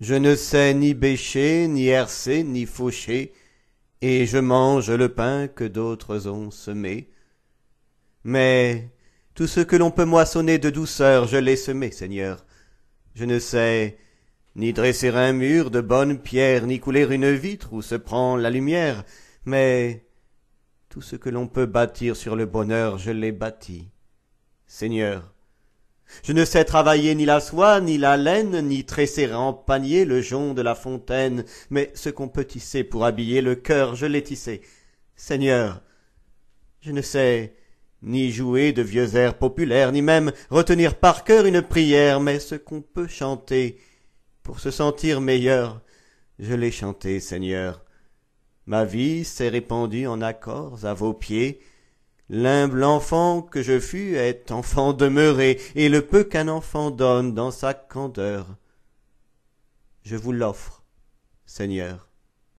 Je ne sais ni bêcher, ni hercer, ni faucher, et je mange le pain que d'autres ont semé. Mais tout ce que l'on peut moissonner de douceur, je l'ai semé, Seigneur. Je ne sais ni dresser un mur de bonne pierre, ni couler une vitre où se prend la lumière, mais tout ce que l'on peut bâtir sur le bonheur, je l'ai bâti. Seigneur, je ne sais travailler ni la soie, ni la laine, ni tresser en panier le jonc de la fontaine, mais ce qu'on peut tisser pour habiller le cœur, je l'ai tissé. Seigneur, je ne sais ni jouer de vieux airs populaires, ni même retenir par cœur une prière, mais ce qu'on peut chanter pour se sentir meilleur, je l'ai chanté, Seigneur. Ma vie s'est répandue en accords à vos pieds, L'humble enfant que je fus est enfant demeuré, et le peu qu'un enfant donne dans sa candeur, je vous l'offre, Seigneur.